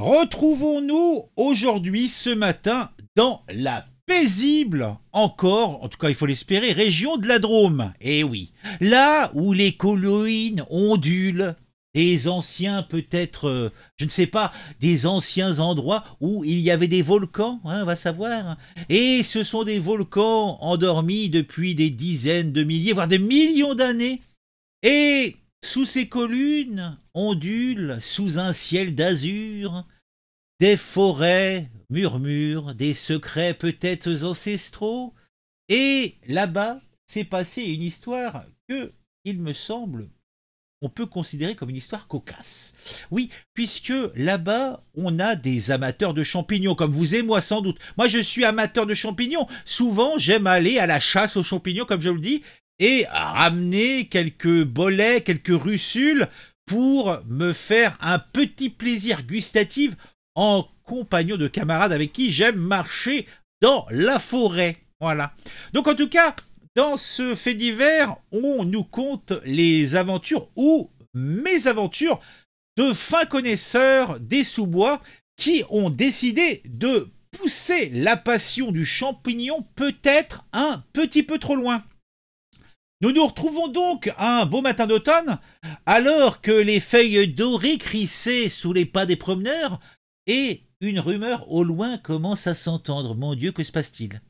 Retrouvons-nous aujourd'hui, ce matin, dans la paisible, encore, en tout cas il faut l'espérer, région de la Drôme. Eh oui, là où les colloïnes ondulent, des anciens peut-être, euh, je ne sais pas, des anciens endroits où il y avait des volcans, on hein, va savoir. Et ce sont des volcans endormis depuis des dizaines de milliers, voire des millions d'années. Et sous ces collines ondulent, sous un ciel d'azur, des forêts murmurent des secrets peut-être ancestraux. Et là-bas s'est passée une histoire que, il me semble, on peut considérer comme une histoire cocasse. Oui, puisque là-bas, on a des amateurs de champignons, comme vous et moi sans doute. Moi, je suis amateur de champignons. Souvent, j'aime aller à la chasse aux champignons, comme je le dis et ramener quelques bolets, quelques russules pour me faire un petit plaisir gustatif en compagnon de camarades avec qui j'aime marcher dans la forêt. Voilà. Donc en tout cas, dans ce fait divers, on nous compte les aventures ou mes aventures de fins connaisseurs des sous-bois qui ont décidé de pousser la passion du champignon peut-être un petit peu trop loin. Nous nous retrouvons donc un beau matin d'automne, alors que les feuilles dorées crissaient sous les pas des promeneurs, et une rumeur au loin commence à s'entendre. Mon Dieu, que se passe-t-il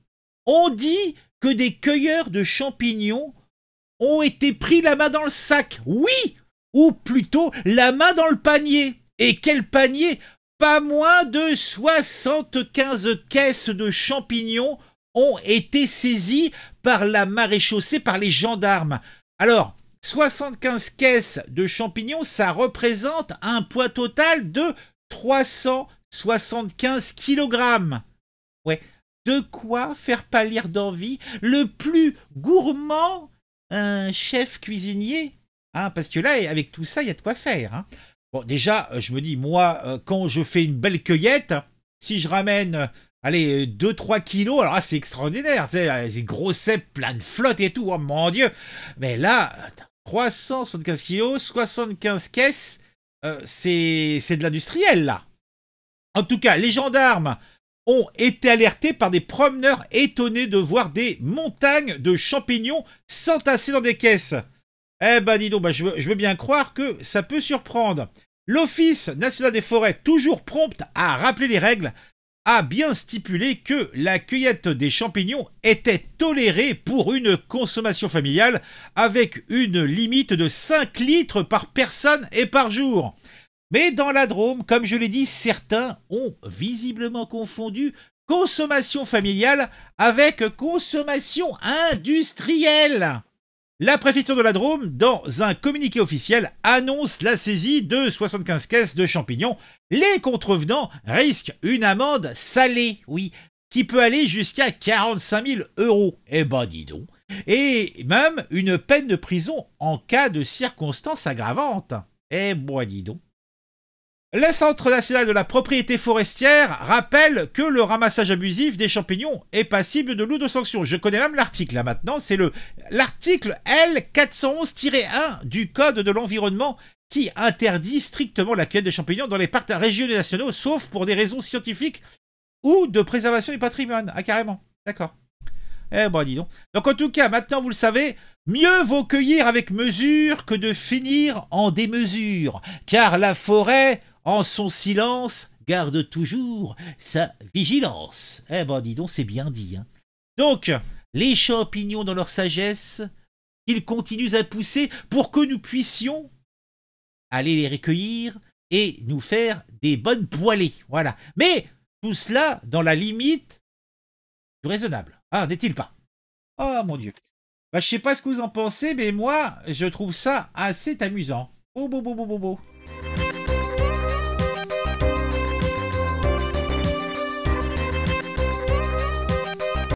On dit que des cueilleurs de champignons ont été pris la main dans le sac. Oui Ou plutôt la main dans le panier. Et quel panier Pas moins de 75 caisses de champignons ont été saisis par la maréchaussée, par les gendarmes. Alors, 75 caisses de champignons, ça représente un poids total de 375 kg. Ouais, de quoi faire pâlir d'envie le plus gourmand un chef cuisinier. Hein, parce que là, avec tout ça, il y a de quoi faire. Hein. Bon, déjà, euh, je me dis, moi, euh, quand je fais une belle cueillette, si je ramène euh, allez, 2-3 euh, kilos. Alors, c'est extraordinaire. Euh, c'est gros plein de flotte et tout. Oh mon dieu. Mais là, 375 kilos, 75 caisses. Euh, c'est de l'industriel, là. En tout cas, les gendarmes ont été alertés par des promeneurs étonnés de voir des montagnes de champignons s'entasser dans des caisses. Eh ben, dis donc, bah, je, veux, je veux bien croire que ça peut surprendre. L'Office national des forêts, toujours prompt à rappeler les règles, a bien stipulé que la cueillette des champignons était tolérée pour une consommation familiale avec une limite de 5 litres par personne et par jour. Mais dans la Drôme, comme je l'ai dit, certains ont visiblement confondu consommation familiale avec consommation industrielle. La préfecture de la Drôme, dans un communiqué officiel, annonce la saisie de 75 caisses de champignons. Les contrevenants risquent une amende salée, oui, qui peut aller jusqu'à 45 000 euros. Eh ben dis donc. Et même une peine de prison en cas de circonstances aggravantes. Eh ben dis donc. Le Centre national de la propriété forestière rappelle que le ramassage abusif des champignons est passible de lourdes sanctions. Je connais même l'article là maintenant, c'est le l'article L411-1 du Code de l'environnement qui interdit strictement la cueillette des champignons dans les parcs régionaux et nationaux, sauf pour des raisons scientifiques ou de préservation du patrimoine. Ah, carrément. D'accord. Eh bon, dis donc. Donc, en tout cas, maintenant, vous le savez, mieux vaut cueillir avec mesure que de finir en démesure, car la forêt en son silence, garde toujours sa vigilance. Eh ben, dis donc, c'est bien dit. Hein. Donc, les champignons dans leur sagesse, ils continuent à pousser pour que nous puissions aller les recueillir et nous faire des bonnes poêlées. Voilà. Mais tout cela dans la limite du raisonnable. Ah, n'est-il pas Oh mon Dieu. Bah, je sais pas ce que vous en pensez, mais moi, je trouve ça assez amusant. Oh, beau, beau, beau, beau, beau.